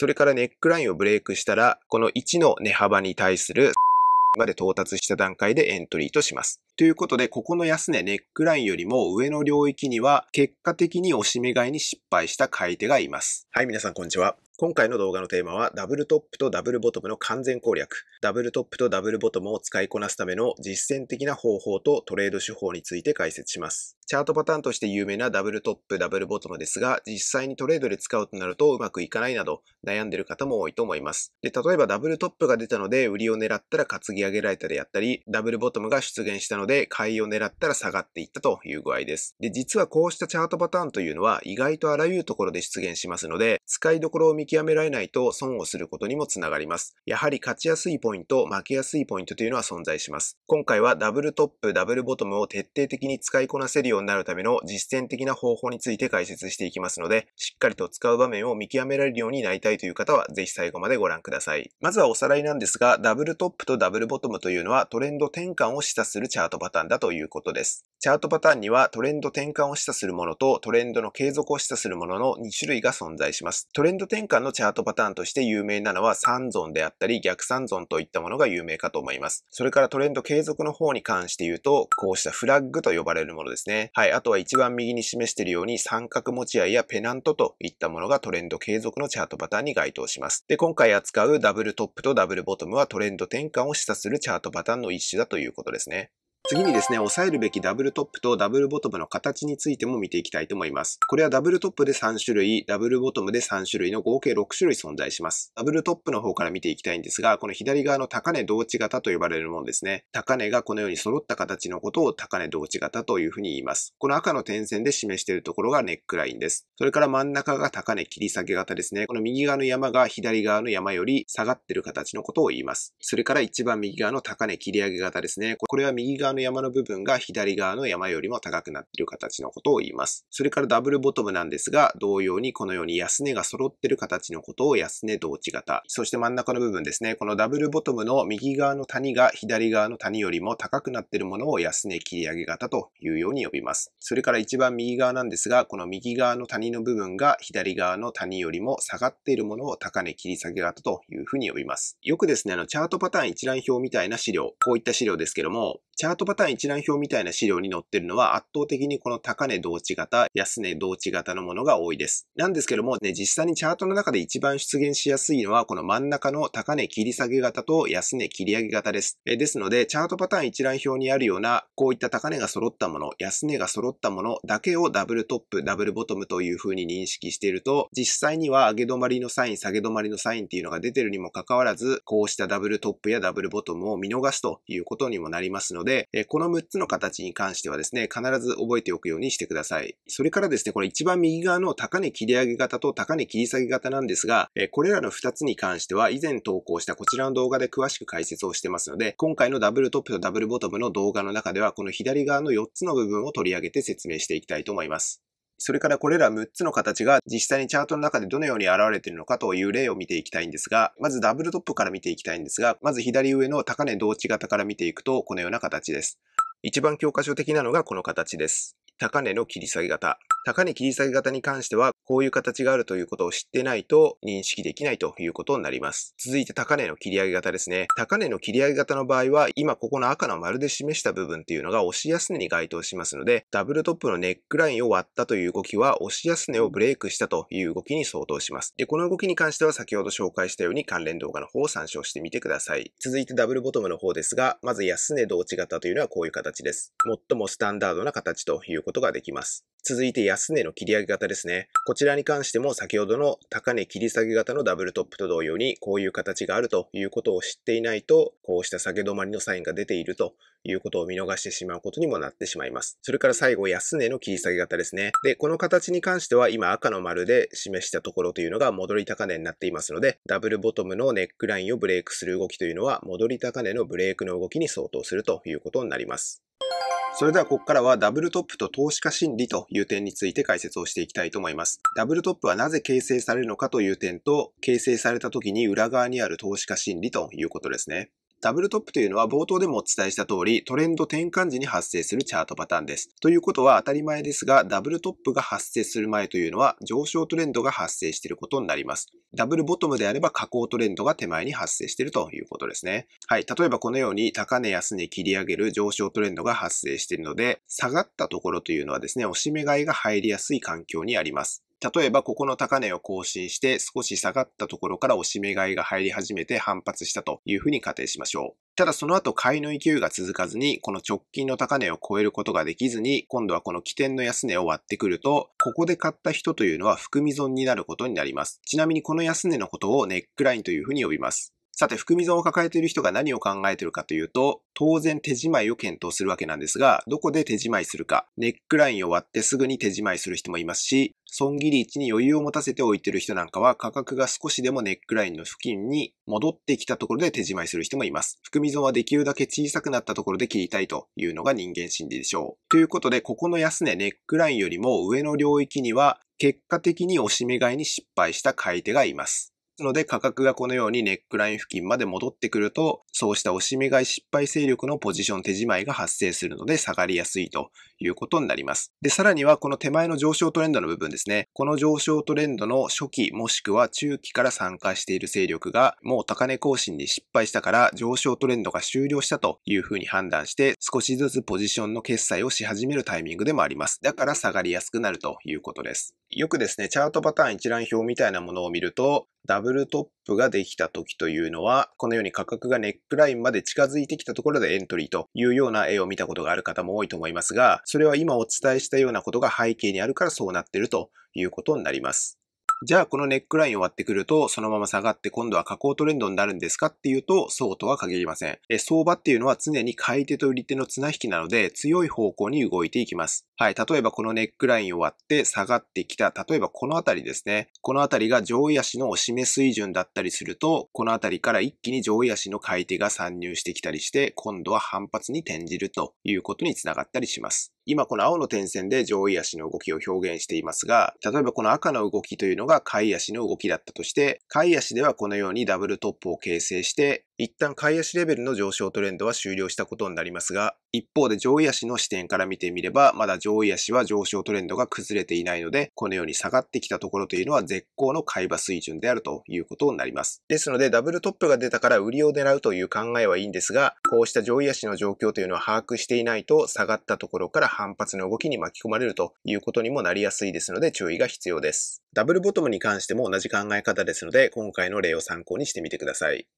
それからネックラインをブレイクしたら、この1の値幅に対するまで到達した段階でエントリーとします。ということで、ここの安値ネックラインよりも上の領域には、結果的に押し目買いに失敗した買い手がいます。はい、皆さんこんにちは。今回の動画のテーマはダブルトップとダブルボトムの完全攻略、ダブルトップとダブルボトムを使いこなすための実践的な方法とトレード手法について解説します。チャートパターンとして有名なダブルトップ、ダブルボトムですが、実際にトレードで使うとなるとうまくいかないなど悩んでる方も多いと思います。で、例えばダブルトップが出たので売りを狙ったら担ぎ上げられたであったり、ダブルボトムが出現したのでで、買いを狙ったら下がっていったという具合です。で、実はこうしたチャートパターンというのは意外とあらゆるところで出現しますので、使いどころを見極められないと損をすることにもつながります。やはり勝ちやすいポイント、負けやすいポイントというのは存在します。今回はダブルトップ、ダブルボトムを徹底的に使いこなせるようになるための実践的な方法について解説していきますので、しっかりと使う場面を見極められるようになりたいという方は、ぜひ最後までご覧ください。まずはおさらいなんですが、ダブルトップとダブルボトムというのはトレンド転換を示唆するチャートパターンだということです。チャートパターンにはトレンド転換を示唆するものとトレンドの継続を示唆するものの2種類が存在します。トレンド転換のチャートパターンとして有名なのは3ゾであったり逆3ゾといったものが有名かと思います。それからトレンド継続の方に関して言うと、こうしたフラッグと呼ばれるものですね。はい。あとは一番右に示しているように三角持ち合いやペナントといったものがトレンド継続のチャートパターンに該当します。で、今回扱うダブルトップとダブルボトムはトレンド転換を示唆するチャートパターンの一種だということですね。次にですね、押さえるべきダブルトップとダブルボトムの形についても見ていきたいと思います。これはダブルトップで3種類、ダブルボトムで3種類の合計6種類存在します。ダブルトップの方から見ていきたいんですが、この左側の高値同値型と呼ばれるものですね。高値がこのように揃った形のことを高値同値型というふうに言います。この赤の点線で示しているところがネックラインです。それから真ん中が高値切り下げ型ですね。この右側の山が左側の山より下がってる形のことを言います。それから一番右側の高値切り上げ型ですね。これは右側の山の部分が左側の山よりも高くなっている形のことを言います。それからダブルボトムなんですが、同様にこのように安値が揃っている形のことを安値同値型。そして真ん中の部分ですね、このダブルボトムの右側の谷が左側の谷よりも高くなっているものを安値切り上げ型というように呼びます。それから一番右側なんですが、この右側の谷の部分が左側の谷よりも下がっているものを高値切り下げ型というふうに呼びます。よくですね、あのチャートパターン一覧表みたいな資料、こういった資料ですけども、チャートパターン一覧表みたいな資料に載ってるのは圧倒的にこの高値同値型、安値同値型のものが多いです。なんですけどもね、実際にチャートの中で一番出現しやすいのはこの真ん中の高値切り下げ型と安値切り上げ型です。えですので、チャートパターン一覧表にあるような、こういった高値が揃ったもの、安値が揃ったものだけをダブルトップ、ダブルボトムという風に認識していると、実際には上げ止まりのサイン、下げ止まりのサインっていうのが出てるにもかかわらず、こうしたダブルトップやダブルボトムを見逃すということにもなりますので、えこの6つの形に関してはですね、必ず覚えておくようにしてください。それからですね、これ一番右側の高値切り上げ型と高値切り下げ型なんですが、えこれらの2つに関しては以前投稿したこちらの動画で詳しく解説をしてますので、今回のダブルトップとダブルボトムの動画の中では、この左側の4つの部分を取り上げて説明していきたいと思います。それからこれら6つの形が実際にチャートの中でどのように現れているのかという例を見ていきたいんですが、まずダブルトップから見ていきたいんですが、まず左上の高値同値型から見ていくとこのような形です。一番教科書的なのがこの形です。高値の切り下げ型。高値切り下げ型に関しては、こういう形があるということを知ってないと認識できないということになります。続いて高値の切り上げ型ですね。高値の切り上げ型の場合は、今ここの赤の丸で示した部分っていうのが押し安値に該当しますので、ダブルトップのネックラインを割ったという動きは、押し安値をブレイクしたという動きに相当します。で、この動きに関しては先ほど紹介したように関連動画の方を参照してみてください。続いてダブルボトムの方ですが、まず安値同値型というのはこういう形です。最もスタンダードな形ということができます。続いて安値の切り上げ方ですね。こちらに関しても先ほどの高値切り下げ型のダブルトップと同様にこういう形があるということを知っていないと、こうした下げ止まりのサインが出ているということを見逃してしまうことにもなってしまいます。それから最後、安値の切り下げ型ですね。で、この形に関しては今赤の丸で示したところというのが戻り高値になっていますので、ダブルボトムのネックラインをブレイクする動きというのは戻り高値のブレイクの動きに相当するということになります。それではここからはダブルトップと投資家心理という点について解説をしていきたいと思います。ダブルトップはなぜ形成されるのかという点と、形成された時に裏側にある投資家心理ということですね。ダブルトップというのは冒頭でもお伝えした通り、トレンド転換時に発生するチャートパターンです。ということは当たり前ですが、ダブルトップが発生する前というのは上昇トレンドが発生していることになります。ダブルボトムであれば下降トレンドが手前に発生しているということですね。はい。例えばこのように高値安値切り上げる上昇トレンドが発生しているので、下がったところというのはですね、おしめ買いが入りやすい環境にあります。例えばここの高値を更新して少し下がったところから押し目買いが入り始めて反発したというふうに仮定しましょう。ただその後買いの勢いが続かずに、この直近の高値を超えることができずに、今度はこの起点の安値を割ってくると、ここで買った人というのは含み損になることになります。ちなみにこの安値のことをネックラインというふうに呼びます。さて、含み損を抱えている人が何を考えているかというと、当然手仕舞を検討するわけなんですが、どこで手仕舞するか、ネックラインを割ってすぐに手仕舞する人もいますし、損切り位置に余裕を持たせておいている人なんかは価格が少しでもネックラインの付近に戻ってきたところで手仕舞いする人もいます。含み損はできるだけ小さくなったところで切りたいというのが人間心理でしょう。ということで、ここの安値ネックラインよりも上の領域には結果的におしめ買いに失敗した買い手がいます。ので価格がこのようにネックライン付近まで戻ってくると、そうした押し目買い失敗勢力のポジション手締まいが発生するので下がりやすいということになります。で、さらにはこの手前の上昇トレンドの部分ですね。この上昇トレンドの初期もしくは中期から参加している勢力がもう高値更新に失敗したから上昇トレンドが終了したというふうに判断して少しずつポジションの決済をし始めるタイミングでもあります。だから下がりやすくなるということです。よくですね、チャートパターン一覧表みたいなものを見ると、ブルトップができた時というのは、このように価格がネックラインまで近づいてきたところでエントリーというような絵を見たことがある方も多いと思いますが、それは今お伝えしたようなことが背景にあるからそうなってるということになります。じゃあこのネックラインを割ってくると、そのまま下がって今度は下降トレンドになるんですかっていうと、そうとは限りません。え相場っていうのは常に買い手と売り手の綱引きなので、強い方向に動いていきます。はい。例えばこのネックラインを割って下がってきた、例えばこのあたりですね。このあたりが上位足の押し目水準だったりすると、このあたりから一気に上位足の買い手が参入してきたりして、今度は反発に転じるということにつながったりします。今この青の点線で上位足の動きを表現していますが、例えばこの赤の動きというのが下位足の動きだったとして、下位足ではこのようにダブルトップを形成して、一旦買い足レベルの上昇トレンドは終了したことになりますが、一方で上位足の視点から見てみれば、まだ上位足は上昇トレンドが崩れていないので、このように下がってきたところというのは絶好の買い場水準であるということになります。ですので、ダブルトップが出たから売りを狙うという考えはいいんですが、こうした上位足の状況というのは把握していないと、下がったところから反発の動きに巻き込まれるということにもなりやすいですので、注意が必要です。ダブルボトムに関しても同じ考え方ですので、今回の例を参考にしてみてください。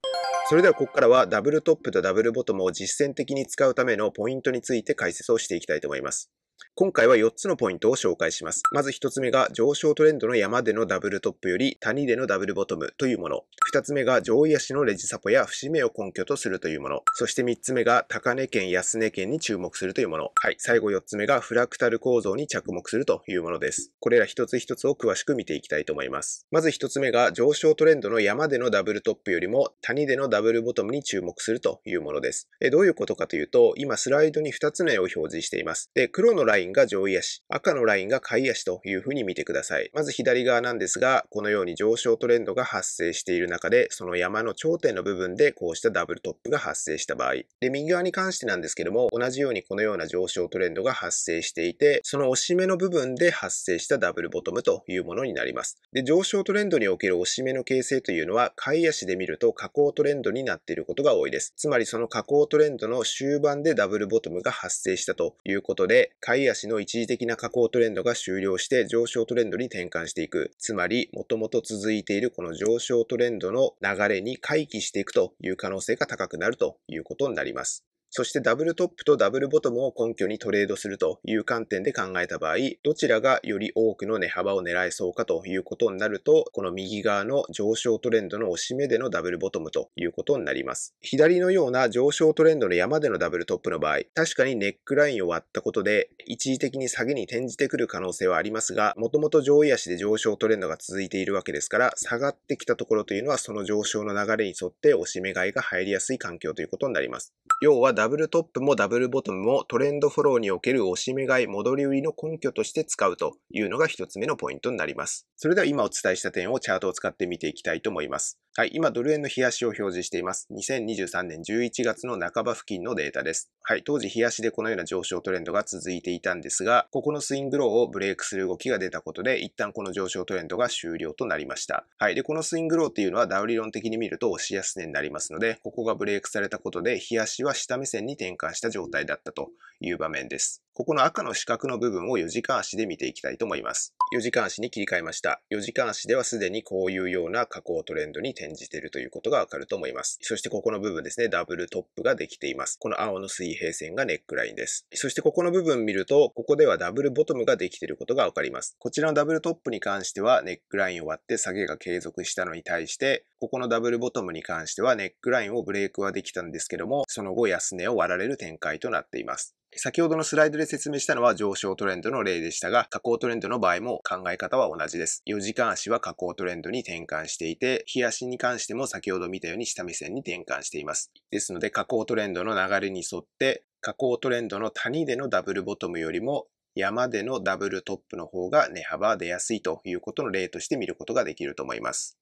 それではここからはダブルトップとダブルボトムを実践的に使うためのポイントについて解説をしていきたいと思います。今回は4つのポイントを紹介します。まず1つ目が上昇トレンドの山でのダブルトップより谷でのダブルボトムというもの。2つ目が上位足のレジサポや節目を根拠とするというもの。そして3つ目が高値圏、安値圏に注目するというもの。はい。最後4つ目がフラクタル構造に着目するというものです。これら一つ一つを詳しく見ていきたいと思います。まず1つ目が上昇トレンドの山でのダブルトップよりも谷でのダブルボトムに注目するというものです。えどういうことかというと、今スライドに2つの絵を表示しています。で、黒のラインインが上位足、赤のラインが下位足というふうに見てください。まず左側なんですが、このように上昇トレンドが発生している中で、その山の頂点の部分でこうしたダブルトップが発生した場合。で、右側に関してなんですけども、同じようにこのような上昇トレンドが発生していて、その押し目の部分で発生したダブルボトムというものになります。で、上昇トレンドにおける押し目の形成というのは、下位足で見ると下降トレンドになっていることが多いです。つまりその下降トレンドの終盤でダブルボトムが発生したということで、下位足の一時的な下降トレンドが終了して上昇トレンドに転換していく。つまり、もともと続いているこの上昇トレンドの流れに回帰していくという可能性が高くなるということになります。そしてダブルトップとダブルボトムを根拠にトレードするという観点で考えた場合、どちらがより多くの値幅を狙えそうかということになると、この右側の上昇トレンドの押し目でのダブルボトムということになります。左のような上昇トレンドの山でのダブルトップの場合、確かにネックラインを割ったことで、一時的に下げに転じてくる可能性はありますが、もともと上位足で上昇トレンドが続いているわけですから、下がってきたところというのはその上昇の流れに沿って押し目買いが入りやすい環境ということになります。要はダブルトップもダブルボトムもトレンドフォローにおける押し目買い、戻り売りの根拠として使うというのが一つ目のポイントになります。それでは今お伝えした点をチャートを使って見ていきたいと思います。はい、今、ドル円の冷やしを表示しています。2023年11月の半ば付近のデータです。はい、当時、冷やしでこのような上昇トレンドが続いていたんですが、ここのスイングローをブレイクする動きが出たことで、一旦この上昇トレンドが終了となりました。はい、で、このスイングローっていうのは、ダウ理論的に見ると押し安値になりますので、ここがブレイクされたことで、冷やしは下目線に転換した状態だったという場面です。ここの赤の四角の部分を4時間足で見ていきたいと思います。4時間足に切り替えました。4時間足ではすでにこういうような加工トレンドに転じているということがわかると思います。そしてここの部分ですね、ダブルトップができています。この青の水平線がネックラインです。そしてここの部分見ると、ここではダブルボトムができていることがわかります。こちらのダブルトップに関しては、ネックラインを割って下げが継続したのに対して、ここのダブルボトムに関しては、ネックラインをブレイクはできたんですけども、その後安値を割られる展開となっています。先ほどのスライドで説明したのは上昇トレンドの例でしたが、下降トレンドの場合も考え方は同じです。4時間足は下降トレンドに転換していて、日足に関しても先ほど見たように下目線に転換しています。ですので、下降トレンドの流れに沿って、下降トレンドの谷でのダブルボトムよりも山でのダブルトップの方が値幅出やすいということの例として見ることができると思います。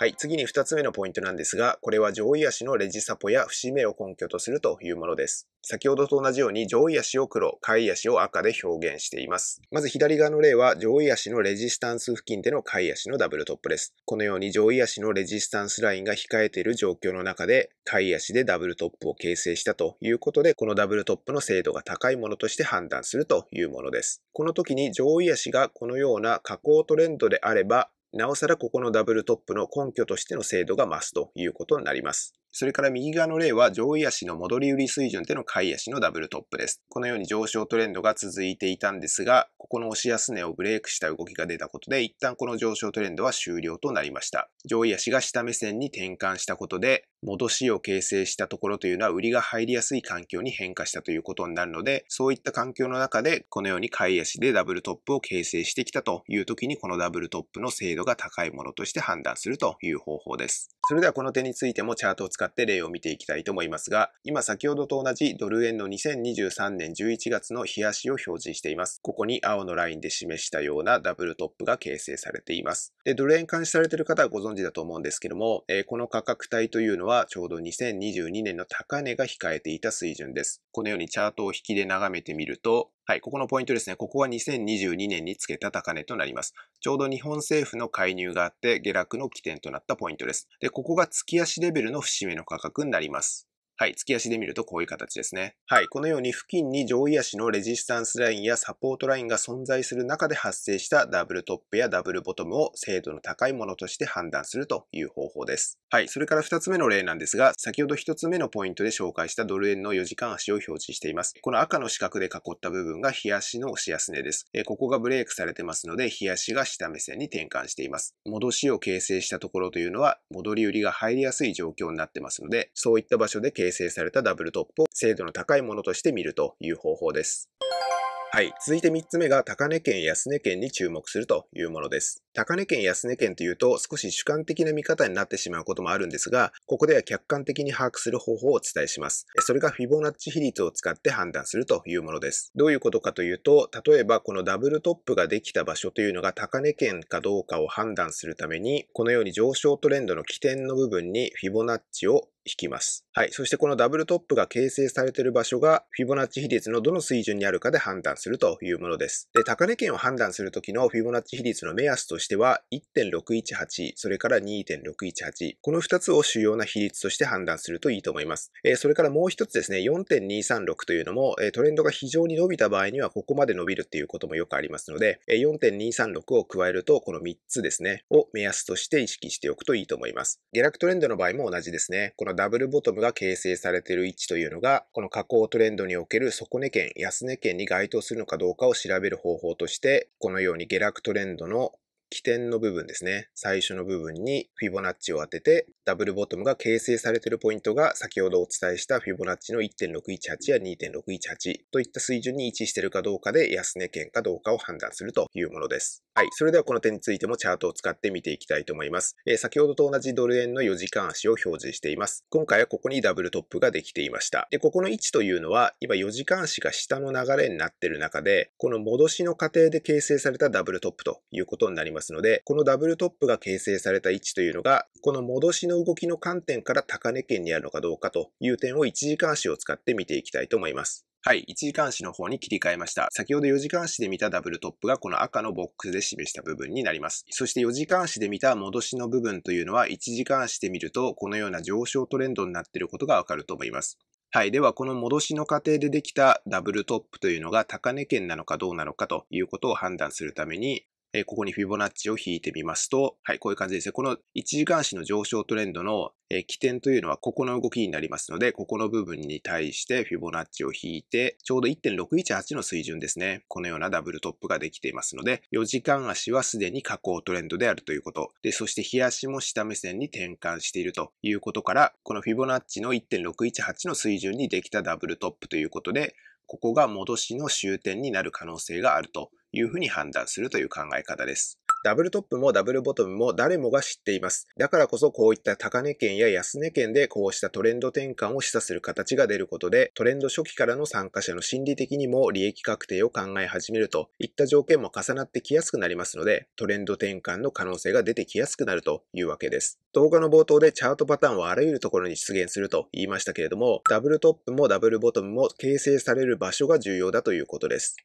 はい、次に2つ目のポイントなんですが、これは上位足のレジサポや節目を根拠とするというものです。先ほどと同じように上位足を黒、下位足を赤で表現しています。まず左側の例は上位足のレジスタンス付近での下位足のダブルトップです。このように上位足のレジスタンスラインが控えている状況の中で、下位足でダブルトップを形成したということで、このダブルトップの精度が高いものとして判断するというものです。この時に上位足がこのような下降トレンドであれば、なおさらここのダブルトップの根拠としての精度が増すということになります。それから右側の例は上位足の戻り売り水準での買い足のダブルトップです。このように上昇トレンドが続いていたんですが、ここの押し安値をブレイクした動きが出たことで、一旦この上昇トレンドは終了となりました。上位足が下目線に転換したことで、戻しを形成したところというのは売りが入りやすい環境に変化したということになるので、そういった環境の中でこのように買い足でダブルトップを形成してきたという時にこのダブルトップの精度が高いものとして判断するという方法です。それではこの点についてもチャートを使って例を見ていきたいと思いますが、今先ほどと同じドル円の2023年11月の日足を表示しています。ここに青のラインで示したようなダブルトップが形成されています。で、ドル円監視されている方はご存知だと思うんですけども、えー、この価格帯というのははちょうど2022年の高値が控えていた水準です。このようにチャートを引きで眺めてみると、はい、ここのポイントですね。ここは2022年につけた高値となります。ちょうど日本政府の介入があって下落の起点となったポイントです。で、ここが月足レベルの節目の価格になります。はい、月足で見るとこういう形ですね。はい、このように付近に上位足のレジスタンスラインやサポートラインが存在する中で発生したダブルトップやダブルボトムを精度の高いものとして判断するという方法です。はい、それから2つ目の例なんですが、先ほど1つ目のポイントで紹介したドル円の4時間足を表示しています。この赤の四角で囲った部分が日足の押し安値です。ここがブレイクされてますので、日足が下目線に転換しています。戻しを形成したところというのは、戻り売りが入りやすい状況になってますので、そういった場所で形形成されたダブルトップを精度の高いものとして見るという方法です。はい。続いて3つ目が、高値県、安値県に注目するというものです。高値県、安値県というと、少し主観的な見方になってしまうこともあるんですが、ここでは客観的に把握する方法をお伝えします。それがフィボナッチ比率を使って判断するというものです。どういうことかというと、例えばこのダブルトップができた場所というのが高値県かどうかを判断するために、このように上昇トレンドの起点の部分にフィボナッチを引きます。はい。そしてこのダブルトップが形成されている場所が、フィボナッチ比率のどの水準にあるかで判断するというものです。で、高値圏を判断するときのフィボナッチ比率の目安としては、1.618、それから2.618、この2つを主要な比率として判断するといいと思います。えー、それからもう一つですね、4.236というのも、えー、トレンドが非常に伸びた場合には、ここまで伸びるっていうこともよくありますので、えー、4.236を加えると、この3つですね、を目安として意識しておくといいと思います。下落トレンドの場合も同じですね、このダブルボトムが形成されている位置というのが、この下降トレンドにおける底値圏、安値圏に該当するするのかどうかを調べる方法として、このように下落トレンドの起点の部分ですね。最初の部分にフィボナッチを当てて、ダブルボトムが形成されているポイントが先ほどお伝えしたフィボナッチの1.618や2.618といった水準に位置しているかどうかで安値圏かどうかを判断するというものです。はい。それではこの点についてもチャートを使って見ていきたいと思います。えー、先ほどと同じドル円の4時間足を表示しています。今回はここにダブルトップができていました。で、ここの位置というのは、今4時間足が下の流れになってる中で、この戻しの過程で形成されたダブルトップということになりますので、このダブルトップが形成された位置というのが、この戻しの動きの観点から高値圏にあるのかどうかという点を1時間足を使って見ていきたいと思います。はい、1時間足の方に切り替えました。先ほど4時間足で見たダブルトップがこの赤のボックスで示した部分になります。そして4時間足で見た戻しの部分というのは1時間足で見るとこのような上昇トレンドになっていることがわかると思います。はい。では、この戻しの過程でできたダブルトップというのが高値圏なのかどうなのかということを判断するために、えここにフィボナッチを引いてみますと、はい、こういう感じですね。この1時間足の上昇トレンドの、え起点というのはここの動きになりますので、ここの部分に対してフィボナッチを引いて、ちょうど1.618の水準ですね。このようなダブルトップができていますので、4時間足はすでに下降トレンドであるということ。で、そして日足も下目線に転換しているということから、このフィボナッチの1.618の水準にできたダブルトップということで、ここが戻しの終点になる可能性があるというふうに判断するという考え方です。ダブルトップもダブルボトムも誰もが知っています。だからこそこういった高値圏や安値圏でこうしたトレンド転換を示唆する形が出ることで、トレンド初期からの参加者の心理的にも利益確定を考え始めるといった条件も重なってきやすくなりますので、トレンド転換の可能性が出てきやすくなるというわけです。動画の冒頭でチャートパターンはあらゆるところに出現すると言いましたけれども、ダブルトップもダブルボトムも形成される場所が重要だということです。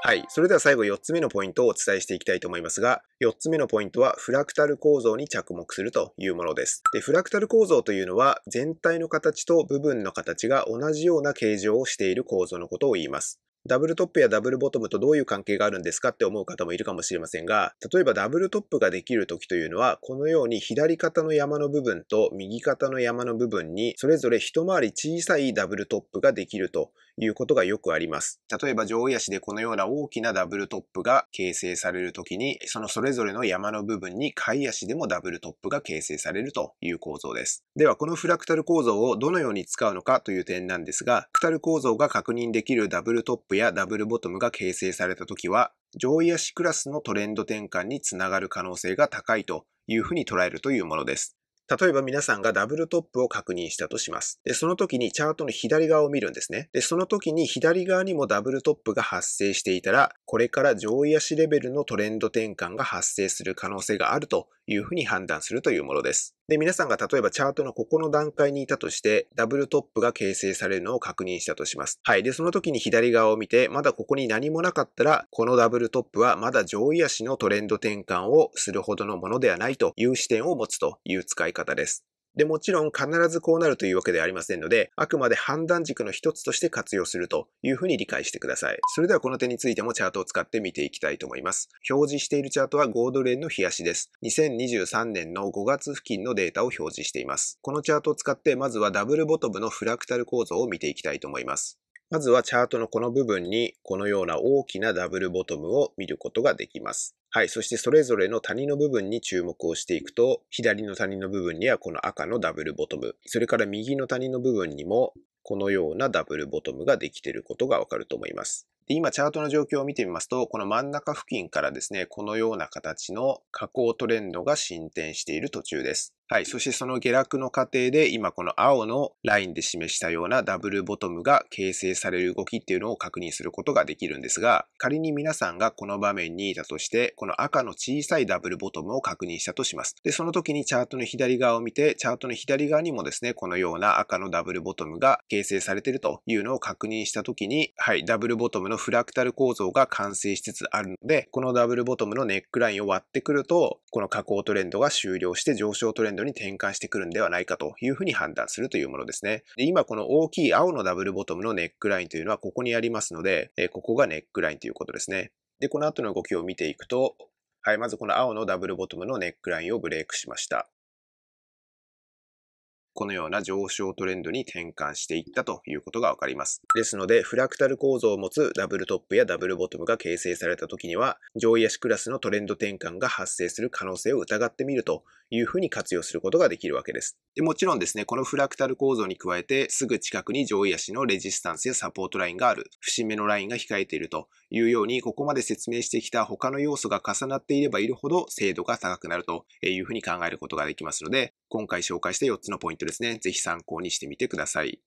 はい。それでは最後4つ目のポイントをお伝えしていきたいと思いますが、4つ目のポイントはフラクタル構造に着目するというものです。で、フラクタル構造というのは全体の形と部分の形が同じような形状をしている構造のことを言います。ダブルトップやダブルボトムとどういう関係があるんですかって思う方もいるかもしれませんが、例えばダブルトップができる時というのは、このように左肩の山の部分と右肩の山の部分に、それぞれ一回り小さいダブルトップができるということがよくあります。例えば上位足でこのような大きなダブルトップが形成される時に、そのそれぞれの山の部分に下位足でもダブルトップが形成されるという構造です。では、このフラクタル構造をどのように使うのかという点なんですが、フラクタル構造が確認できるダブルトップやダブルボトムが形成された時は、上位足クラスのトレンド転換につながる可能性が高いというふうに捉えるというものです。例えば皆さんがダブルトップを確認したとします。で、その時にチャートの左側を見るんですね。で、その時に左側にもダブルトップが発生していたら、これから上位足レベルのトレンド転換が発生する可能性があるというふうに判断するというものです。で、皆さんが例えばチャートのここの段階にいたとして、ダブルトップが形成されるのを確認したとします。はい。で、その時に左側を見て、まだここに何もなかったら、このダブルトップはまだ上位足のトレンド転換をするほどのものではないという視点を持つという使い方です。で、もちろん必ずこうなるというわけではありませんので、あくまで判断軸の一つとして活用するというふうに理解してください。それではこの点についてもチャートを使って見ていきたいと思います。表示しているチャートは5ドル円の冷やしです。2023年の5月付近のデータを表示しています。このチャートを使ってまずはダブルボトムのフラクタル構造を見ていきたいと思います。まずはチャートのこの部分にこのような大きなダブルボトムを見ることができます。はい。そしてそれぞれの谷の部分に注目をしていくと、左の谷の部分にはこの赤のダブルボトム、それから右の谷の部分にもこのようなダブルボトムができていることがわかると思います。で今、チャートの状況を見てみますと、この真ん中付近からですね、このような形の下降トレンドが進展している途中です。はい。そしてその下落の過程で、今この青のラインで示したようなダブルボトムが形成される動きっていうのを確認することができるんですが、仮に皆さんがこの場面にいたとして、この赤の小さいダブルボトムを確認したとします。で、その時にチャートの左側を見て、チャートの左側にもですね、このような赤のダブルボトムが形成されているというのを確認した時に、はい。ダブルボトムのフラクタル構造が完成しつつあるので、このダブルボトムのネックラインを割ってくると、この下降トレンドが終了して上昇トレンドドに転換してくるんではないかというふうに判断するというものですね。で今この大きい青のダブルボトムのネックラインというのはここにありますので、えここがネックラインということですね。で、この後の動きを見ていくと、はい、まずこの青のダブルボトムのネックラインをブレイクしました。このような上昇トレンドに転換していったということがわかります。ですので、フラクタル構造を持つダブルトップやダブルボトムが形成された時には、上位足クラスのトレンド転換が発生する可能性を疑ってみるというふうに活用することができるわけです。でもちろんですね、このフラクタル構造に加えて、すぐ近くに上位足のレジスタンスやサポートラインがある、節目のラインが控えているというように、ここまで説明してきた他の要素が重なっていればいるほど精度が高くなるというふうに考えることができますので、今回紹介した4つのポイントですね、ぜひ参考にしてみてください。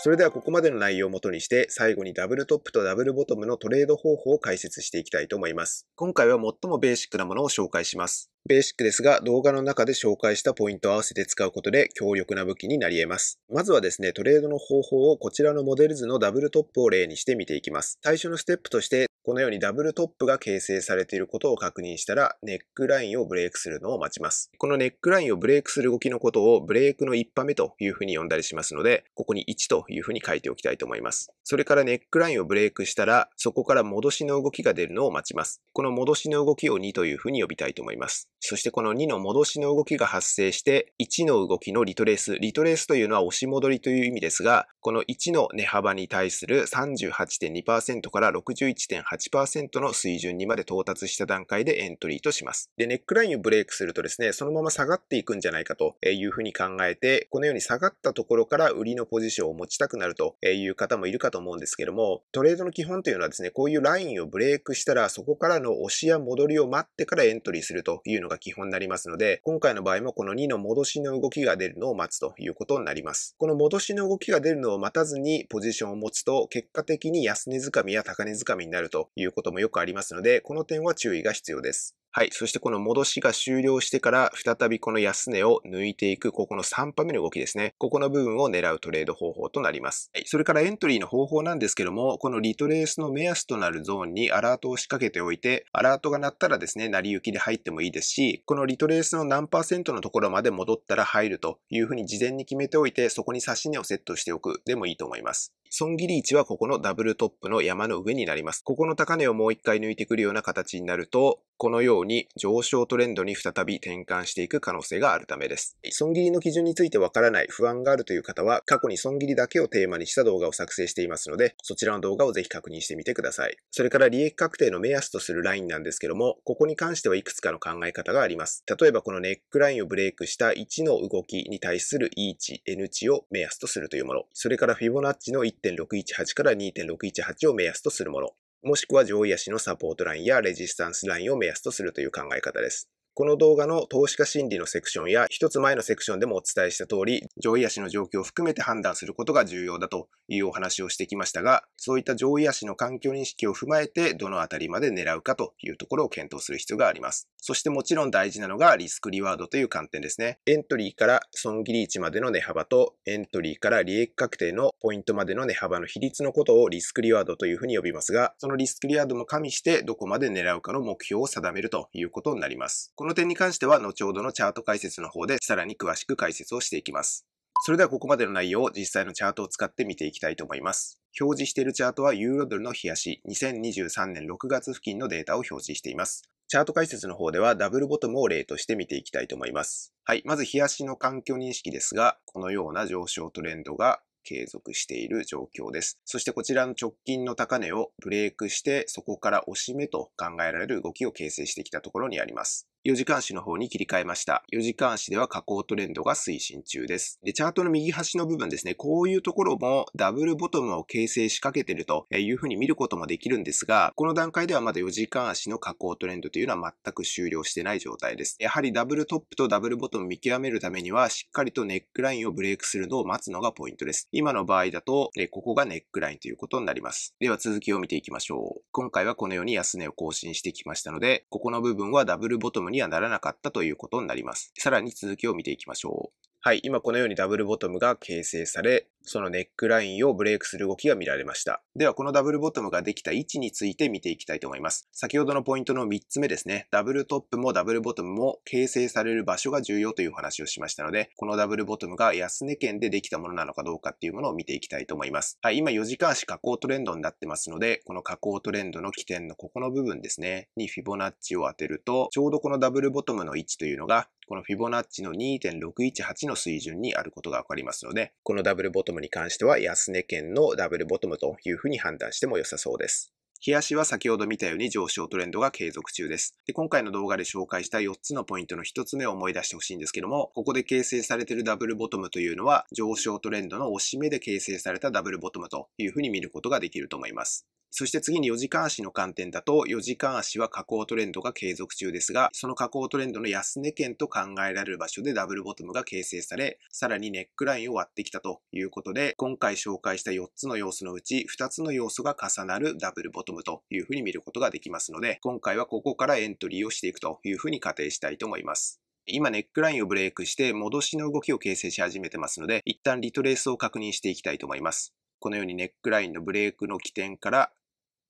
それではここまでの内容をもとにして最後にダブルトップとダブルボトムのトレード方法を解説していきたいと思います。今回は最もベーシックなものを紹介します。ベーシックですが動画の中で紹介したポイントを合わせて使うことで強力な武器になり得ます。まずはですね、トレードの方法をこちらのモデル図のダブルトップを例にして見ていきます。最初のステップとしてこのようにダブルトップが形成されていることを確認したら、ネックラインをブレイクするのを待ちます。このネックラインをブレイクする動きのことをブレイクの一波目というふうに呼んだりしますので、ここに1というふうに書いておきたいと思います。それからネックラインをブレイクしたら、そこから戻しの動きが出るのを待ちます。この戻しの動きを2というふうに呼びたいと思います。そしてこの2の戻しの動きが発生して、1の動きのリトレース、リトレースというのは押し戻りという意味ですが、この1の値幅に対する38.2%から61.8% 8の水準にまで到達した段階でエントリーとします。で、ネックラインをブレイクするとですね、そのまま下がっていくんじゃないかというふうに考えて、このように下がったところから売りのポジションを持ちたくなるという方もいるかと思うんですけども、トレードの基本というのはですね、こういうラインをブレイクしたら、そこからの押しや戻りを待ってからエントリーするというのが基本になりますので、今回の場合もこの2の戻しの動きが出るのを待つということになります。この戻しの動きが出るのを待たずにポジションを持つと、結果的に安値掴みや高値掴みになるとということもよくありますので、この点は注意が必要です。はい。そしてこの戻しが終了してから、再びこの安値を抜いていく、ここの3波目の動きですね。ここの部分を狙うトレード方法となります。はい。それからエントリーの方法なんですけども、このリトレースの目安となるゾーンにアラートを仕掛けておいて、アラートが鳴ったらですね、成り行きで入ってもいいですし、このリトレースの何パーセントのところまで戻ったら入るというふうに事前に決めておいて、そこに指し値をセットしておくでもいいと思います。損切り位置はここのダブルトップの山の上になります。ここの高値をもう一回抜いてくるような形になると、このようにに上昇トレンドに再び転換していく可能性があるためです。損切りの基準についてわからない不安があるという方は、過去に損切りだけをテーマにした動画を作成していますので、そちらの動画をぜひ確認してみてください。それから利益確定の目安とするラインなんですけども、ここに関してはいくつかの考え方があります。例えばこのネックラインをブレイクした1の動きに対する E 値、N 値を目安とするというもの。それからフィボナッチの1.618から2.618を目安とするもの。もしくは上位足のサポートラインやレジスタンスラインを目安とするという考え方です。この動画の投資家心理のセクションや一つ前のセクションでもお伝えした通り、上位足の状況を含めて判断することが重要だというお話をしてきましたが、そういった上位足の環境認識を踏まえて、どのあたりまで狙うかというところを検討する必要があります。そしてもちろん大事なのがリスクリワードという観点ですね。エントリーから損切り位置までの値幅と、エントリーから利益確定のポイントまでの値幅の比率のことをリスクリワードというふうに呼びますが、そのリスクリワードも加味して、どこまで狙うかの目標を定めるということになります。この点に関しては後ほどのチャート解説の方でさらに詳しく解説をしていきます。それではここまでの内容を実際のチャートを使って見ていきたいと思います。表示しているチャートはユーロドルの冷やし2023年6月付近のデータを表示しています。チャート解説の方ではダブルボトムを例として見ていきたいと思います。はい。まず、冷やしの環境認識ですが、このような上昇トレンドが継続している状況です。そしてこちらの直近の高値をブレイクして、そこから押し目と考えられる動きを形成してきたところにあります。4時間足の方に切り替えました。4時間足では下降トレンドが推進中です。で、チャートの右端の部分ですね、こういうところもダブルボトムを形成しかけてるというふうに見ることもできるんですが、この段階ではまだ4時間足の下降トレンドというのは全く終了してない状態です。やはりダブルトップとダブルボトム見極めるためには、しっかりとネックラインをブレイクするのを待つのがポイントです。今の場合だと、ここがネックラインということになります。では続きを見ていきましょう。今回はこのように安値を更新してきましたので、ここの部分はダブルボトムににはならなかったということになります。さらに続きを見ていきましょう。はい、今このようにダブルボトムが形成され、そのネックラインをブレイクする動きが見られました。では、このダブルボトムができた位置について見ていきたいと思います。先ほどのポイントの3つ目ですね。ダブルトップもダブルボトムも形成される場所が重要という話をしましたので、このダブルボトムが安値圏でできたものなのかどうかっていうものを見ていきたいと思います。はい、今4時間足下降トレンドになってますので、この下降トレンドの起点のここの部分ですね、にフィボナッチを当てると、ちょうどこのダブルボトムの位置というのがこのフィボナッチの2.618の水準にあることがわかりますので、このダブルボトムに関しては安値圏のダブルボトムというふうに判断しても良さそうです。冷やしは先ほど見たように上昇トレンドが継続中です。で、今回の動画で紹介した4つのポイントの1つ目を思い出してほしいんですけども、ここで形成されているダブルボトムというのは、上昇トレンドの押し目で形成されたダブルボトムというふうに見ることができると思います。そして次に4時間足の観点だと、4時間足は下降トレンドが継続中ですが、その下降トレンドの安値圏と考えられる場所でダブルボトムが形成され、さらにネックラインを割ってきたということで、今回紹介した4つの要素のうち、2つの要素が重なるダブルボトムというふうに見ることができますので、今回はここからエントリーをしていくというふうに仮定したいと思います。今ネックラインをブレイクして戻しの動きを形成し始めてますので、一旦リトレースを確認していきたいと思います。このようにネックラインのブレイクの起点から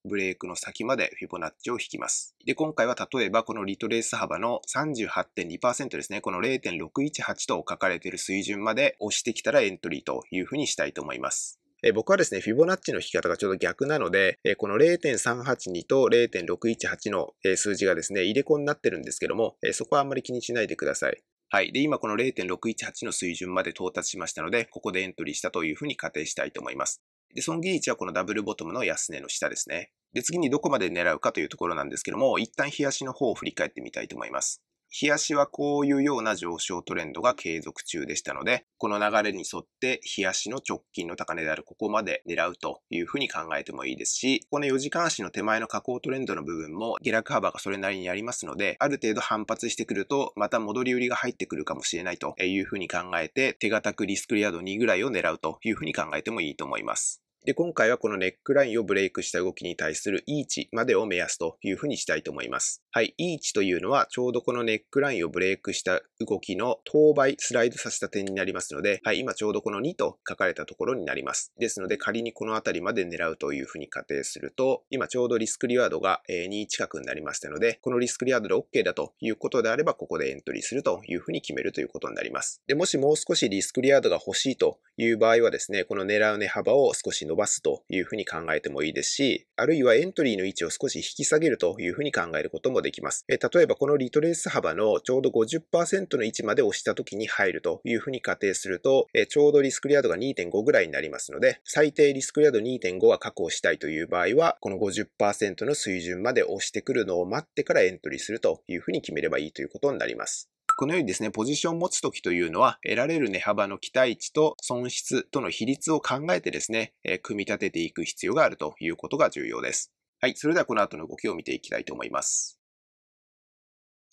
ブレイクの先までフィボナッチを引きます。で、今回は例えばこのリトレース幅の38.2%ですね、この0.618と書かれている水準まで押してきたらエントリーというふうにしたいと思います。え僕はですね、フィボナッチの引き方がちょうど逆なので、えこの0.382と0.618の、え数字がですね、入れ子になってるんですけども、えそこはあんまり気にしないでください。はい。で、今この0.618の水準まで到達しましたので、ここでエントリーしたというふうに仮定したいと思います。で、損切り値はこのダブルボトムの安値の下ですね。で、次にどこまで狙うかというところなんですけども、一旦日足の方を振り返ってみたいと思います。日足はこういうような上昇トレンドが継続中でしたので、この流れに沿って日足の直近の高値であるここまで狙うというふうに考えてもいいですし、この4時間足の手前の下降トレンドの部分も下落幅がそれなりにありますので、ある程度反発してくると、また戻り売りが入ってくるかもしれないというふうに考えて、手堅くリスクリア度2ぐらいを狙うというふうに考えてもいいと思います。で、今回はこのネックラインをブレイクした動きに対するイー値までを目安というふうにしたいと思います。はい、イー値というのはちょうどこのネックラインをブレイクした動きの等倍スライドさせた点になりますので、はい、今ちょうどこの2と書かれたところになります。ですので仮にこの辺りまで狙うというふうに仮定すると、今ちょうどリスクリワードが2近くになりましたので、このリスクリワードで OK だということであれば、ここでエントリーするというふうに決めるということになります。で、もしもう少しリスクリワードが欲しいという場合はですね、この狙う値幅を少し伸伸ばすというふうに考えてもいいですし、あるいはエントリーの位置を少し引き下げるというふうに考えることもできます。え例えばこのリトレース幅のちょうど50%の位置まで押した時に入るというふうに仮定すると、えちょうどリスクリア度が2.5ぐらいになりますので、最低リスクリア度2.5は確保したいという場合は、この50%の水準まで押してくるのを待ってからエントリーするというふうに決めればいいということになります。このようにですね、ポジションを持つときというのは、得られる値幅の期待値と損失との比率を考えてですね、組み立てていく必要があるということが重要です。はい、それではこの後の動きを見ていきたいと思います。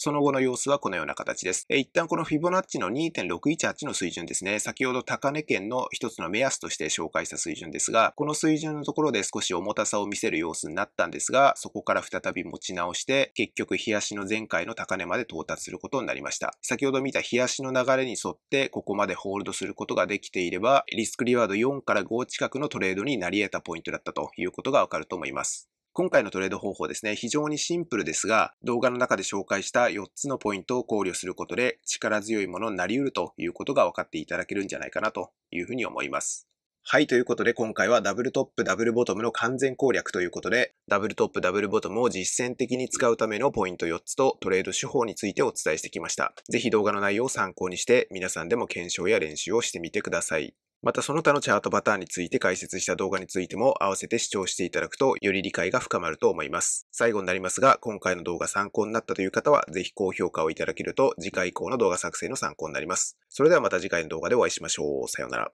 その後の様子はこのような形です。一旦このフィボナッチの2.618の水準ですね、先ほど高値圏の一つの目安として紹介した水準ですが、この水準のところで少し重たさを見せる様子になったんですが、そこから再び持ち直して、結局日足の前回の高値まで到達することになりました。先ほど見た日足の流れに沿って、ここまでホールドすることができていれば、リスクリワード4から5近くのトレードになり得たポイントだったということがわかると思います。今回のトレード方法ですね、非常にシンプルですが、動画の中で紹介した4つのポイントを考慮することで、力強いものになり得るということが分かっていただけるんじゃないかなというふうに思います。はい、ということで今回はダブルトップ、ダブルボトムの完全攻略ということで、ダブルトップ、ダブルボトムを実践的に使うためのポイント4つとトレード手法についてお伝えしてきました。ぜひ動画の内容を参考にして、皆さんでも検証や練習をしてみてください。またその他のチャートパターンについて解説した動画についても合わせて視聴していただくとより理解が深まると思います。最後になりますが、今回の動画参考になったという方は、ぜひ高評価をいただけると次回以降の動画作成の参考になります。それではまた次回の動画でお会いしましょう。さようなら。